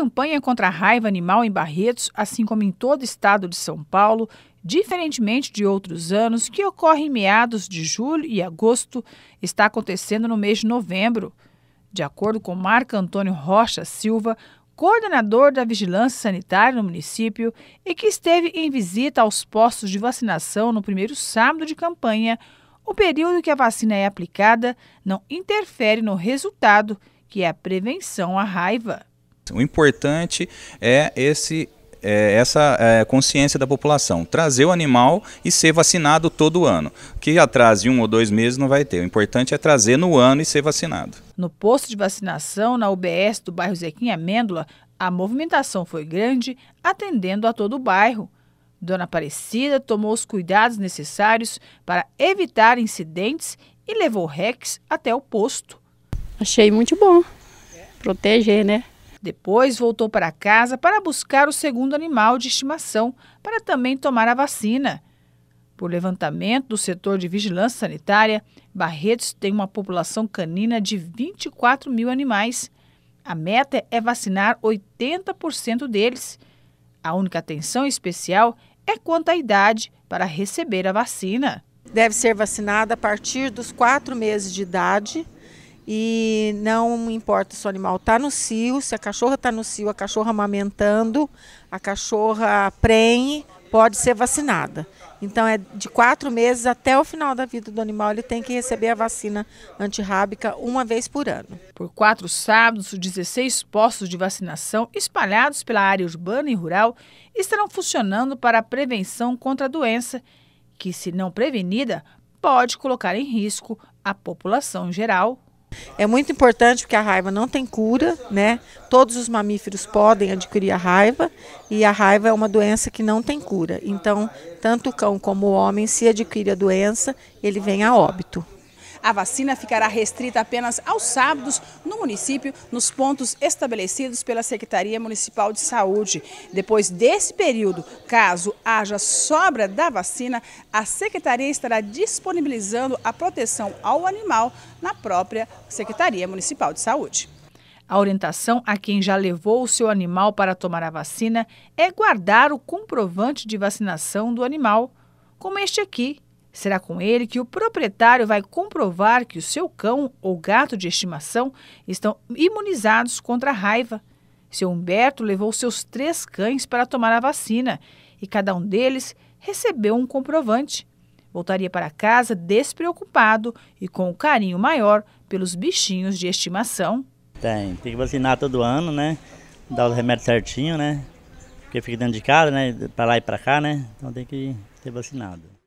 campanha contra a raiva animal em Barretos, assim como em todo o estado de São Paulo, diferentemente de outros anos, que ocorre em meados de julho e agosto, está acontecendo no mês de novembro. De acordo com Marco Antônio Rocha Silva, coordenador da Vigilância Sanitária no município e que esteve em visita aos postos de vacinação no primeiro sábado de campanha, o período que a vacina é aplicada não interfere no resultado, que é a prevenção à raiva. O importante é esse é, essa é, consciência da população. Trazer o animal e ser vacinado todo ano. Que atrás de um ou dois meses não vai ter. O importante é trazer no ano e ser vacinado. No posto de vacinação, na UBS do bairro Zequinha Amêndola, a movimentação foi grande, atendendo a todo o bairro. Dona Aparecida tomou os cuidados necessários para evitar incidentes e levou Rex até o posto. Achei muito bom. Proteger, né? Depois voltou para casa para buscar o segundo animal de estimação para também tomar a vacina. Por levantamento do setor de vigilância sanitária, Barretos tem uma população canina de 24 mil animais. A meta é vacinar 80% deles. A única atenção especial é quanto à idade para receber a vacina. Deve ser vacinada a partir dos 4 meses de idade e não importa se o animal está no cio, se a cachorra está no cio, a cachorra amamentando, a cachorra prenhe, pode ser vacinada. Então é de quatro meses até o final da vida do animal, ele tem que receber a vacina antirrábica uma vez por ano. Por quatro sábados, 16 postos de vacinação espalhados pela área urbana e rural estarão funcionando para a prevenção contra a doença, que, se não prevenida, pode colocar em risco a população em geral é muito importante porque a raiva não tem cura, né? Todos os mamíferos podem adquirir a raiva e a raiva é uma doença que não tem cura. Então, tanto o cão como o homem, se adquire a doença, ele vem a óbito a vacina ficará restrita apenas aos sábados no município, nos pontos estabelecidos pela Secretaria Municipal de Saúde. Depois desse período, caso haja sobra da vacina, a Secretaria estará disponibilizando a proteção ao animal na própria Secretaria Municipal de Saúde. A orientação a quem já levou o seu animal para tomar a vacina é guardar o comprovante de vacinação do animal, como este aqui, Será com ele que o proprietário vai comprovar que o seu cão ou gato de estimação estão imunizados contra a raiva. Seu Humberto levou seus três cães para tomar a vacina e cada um deles recebeu um comprovante. Voltaria para casa despreocupado e com um carinho maior pelos bichinhos de estimação. Tem, tem que vacinar todo ano, né? Dar os remédios certinho, né? Porque fica dentro de casa, né? Para lá e para cá, né? Então tem que ser vacinado.